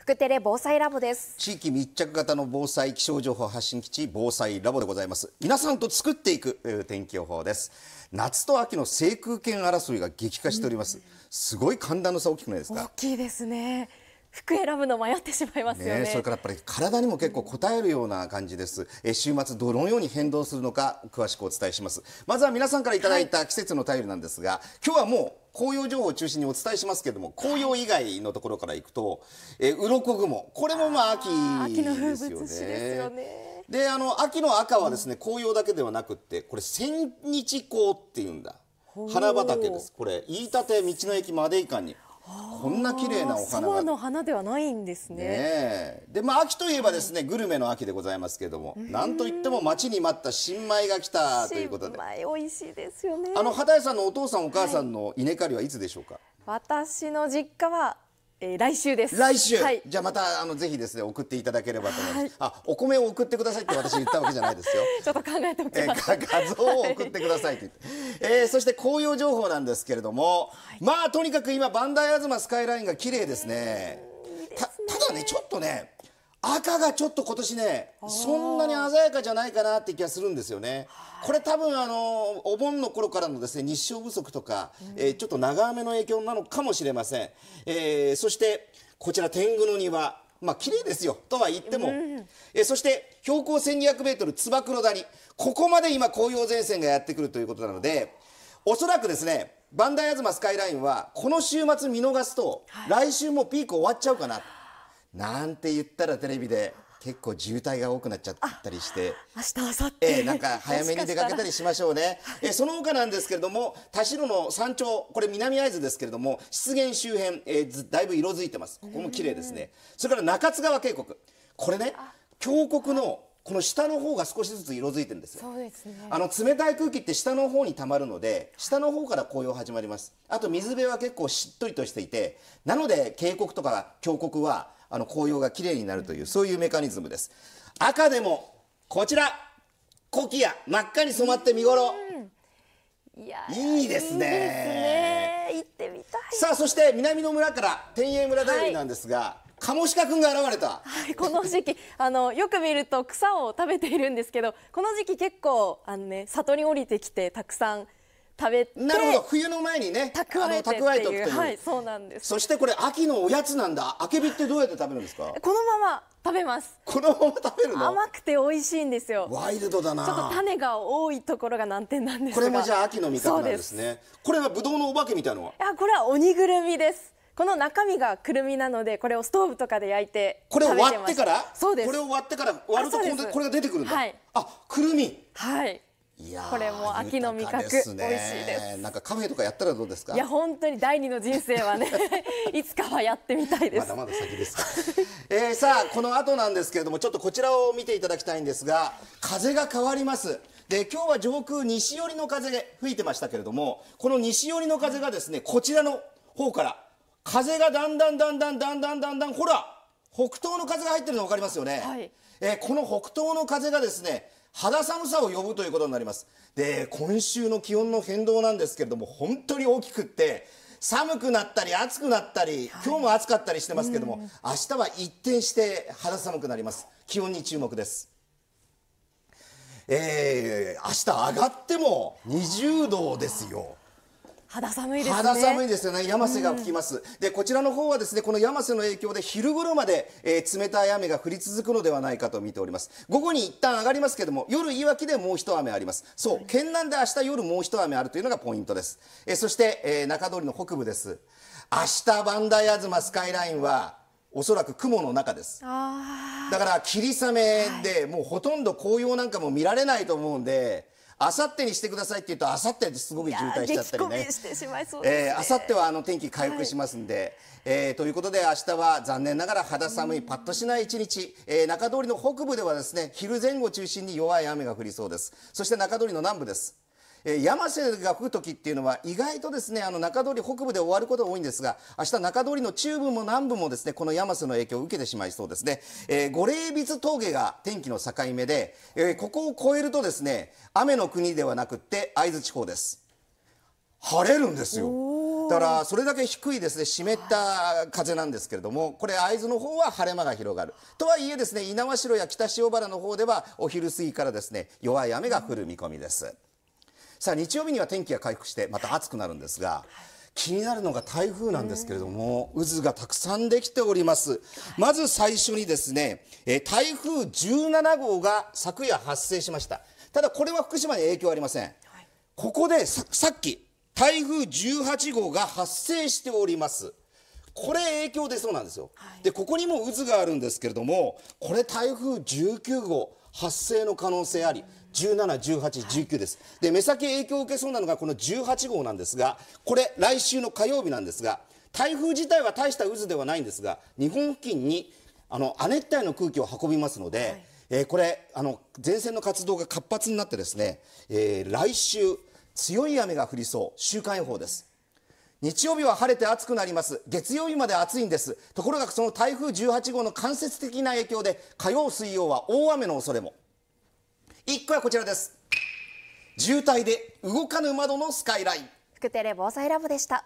福テレ防災ラボです地域密着型の防災気象情報発信基地防災ラボでございます皆さんと作っていく天気予報です夏と秋の制空権争いが激化しております、うん、すごい寒暖の差大きくないですか大きいですね服選ぶの迷ってしまいますよね、ね、それからやっぱり体にも結構応えるような感じです、え週末どのように変動するのか詳しくお伝えしますまずは皆さんからいただいた季節の便りなんですが、はい、今日はもう紅葉情報を中心にお伝えしますけれども紅葉以外のところから行くと、えー、鱗雲これもまあ秋ですよね。であの秋の赤はですね、紅葉だけではなくってこれ千日紅っていうんだ花畑ですこれ飯舘道の駅までいかにこんな綺麗なお花が。の花ではないんですね。ねで、まあ秋といえばですね、グルメの秋でございますけれども、なんといっても待ちに待った新米が来たということで。新米美味しいですよね。あの畑さんのお父さんお母さんの稲刈りはいつでしょうか。はい、私の実家はえー、来週です。来週、はい、じゃあまたあのぜひですね送っていただければと思います。はい、あお米を送ってくださいって私言ったわけじゃないですよ。ちょっと考えておきます、えー、画像を送ってくださいってって、はい、えー、そして紅葉情報なんですけれども、まあとにかく今バンダイアズマスカイラインが綺麗ですね。たただねちょっとね赤がちょっと今年ねそんなに鮮やかじゃないかなって気がするんですよね。これ多分あのお盆の頃からのですね日照不足とか、うん、えー、ちょっと長雨の影響なのかもしれません。えー、そしてこちら天狗の庭まあ綺麗ですよとは言っても、うん、えそして標高1200メートルつば谷ここまで今紅葉前線がやってくるということなのでおそらくですね磐梯吾妻スカイラインはこの週末見逃すと、はい、来週もピーク終わっちゃうかななんて言ったらテレビで結構渋滞が多くなっちゃったりして明日明後日、えー、なんか早めに出かけたりしましょうね えー、その他なんですけれども田代の山頂これ南会津ですけれども湿原周辺、えー、だいぶ色づいてますここも綺麗ですねそれから中津川渓谷これね峡谷のこの下の方が少しずつ色づいてるんですよ。そうですね。あの冷たい空気って下の方に溜まるので、下の方から紅葉始まります。あと水辺は結構しっとりとしていて、なので渓谷とか峡谷はあの紅葉がきれいになるというそういうメカニズムです赤でもこちらコキア真っ赤に染まって見ごろいいですねいいですね行ってみたいさあそして南の村から天栄村だよりなんですが、はい鴨鹿くんが現れた、はい、この時期あのよく見ると草を食べているんですけどこの時期結構あの、ね、里に降りてきてたくさん食べてなるほど冬の前にね蓄えて蓄えておくという、はい、そうなんですそしてこれ秋のおやつなんだあけびってどうやって食べるんですかこのまま食べますこのまま食べるの甘くて美味しいんですよワイルドだなちょっと種が多いところが難点なんですこれもじゃあ秋の味覚なんですねこれはブドウのお化けみたいのはいやこれは鬼ぐるみですこの中身がくるみなのでこれをストーブとかで焼いてこれを割ってからそうですこれを割ってから割るとこれが出てくるんだ、はい、あくるみはいこれも秋の味覚、美味しいですなんかカフェとかやったらどうですかいや本当に第二の人生はね いつかはやってみたいですまだまだ先ですか、えー、さあこの後なんですけれどもちょっとこちらを見ていただきたいんですが風が変わりますで今日は上空西寄りの風が吹いてましたけれどもこの西寄りの風がですねこちらの方から風がだんだんだんだんだんだんだんだんほら北東の風が入ってるの分かりますよね、はい、えー、この北東の風がですね肌寒さを呼ぶということになりますで今週の気温の変動なんですけれども本当に大きくって寒くなったり暑くなったり、今日も暑かったりしてますけれども、はい、明日は一転して肌寒くなります気温に注目ですえー、明日上がっても20度ですよ肌寒いです、ね、肌寒いですよね山瀬が吹きます、うん、でこちらの方はですねこの山瀬の影響で昼頃まで、えー、冷たい雨が降り続くのではないかと見ております午後に一旦上がりますけども夜いわきでもう一雨ありますそう、県南で明日夜もう一雨あるというのがポイントです、えー、そして、えー、中通りの北部です明日バンダイ磐ズマスカイラインはおそらく雲の中ですだから霧雨で、はい、もうほとんど紅葉なんかも見られないと思うんであさってにしてくださいって言うとあさってですごく渋滞しちゃったりねあさってはあの天気回復しますんで、はい、えー、ということで明日は残念ながら肌寒いパッとしない一日、えー、中通りの北部ではですね昼前後中心に弱い雨が降りそうですそして中通りの南部です山瀬が吹く時っていうのは意外とですねあの中通り北部で終わることが多いんですが明日中通りの中部も南部もですねこの山瀬の影響を受けてしまいそうですね、えー、五霊筆峠が天気の境目で、えー、ここを越えるとですね雨の国ではなくって会津地方です晴れるんですよだからそれだけ低いですね湿った風なんですけれどもこれ会津の方は晴れ間が広がるとはいえですね猪苗代や北塩原の方ではお昼過ぎからですね弱い雨が降る見込みです。さあ日曜日には天気が回復してまた暑くなるんですが、気になるのが台風なんですけれども、渦がたくさんできております。まず最初にですね、え台風17号が昨夜発生しました。ただこれは福島に影響ありません。ここでさっき台風18号が発生しております。これ影響出そうなんですよ。はい、でここにも渦があるんですけれどもこれ台風19号発生の可能性あり17、18、19です、で目先影響を受けそうなのがこの18号なんですがこれ来週の火曜日なんですが台風自体は大した渦ではないんですが日本付近にあの亜熱帯の空気を運びますので、はい、えー、これあの前線の活動が活発になってですね、えー、来週強い雨が降りそう週間予報です。日曜日は晴れて暑くなります月曜日まで暑いんですところがその台風18号の間接的な影響で火曜水曜は大雨の恐れも1個はこちらです渋滞で動かぬ窓のスカイライン福テレ防災ラボでした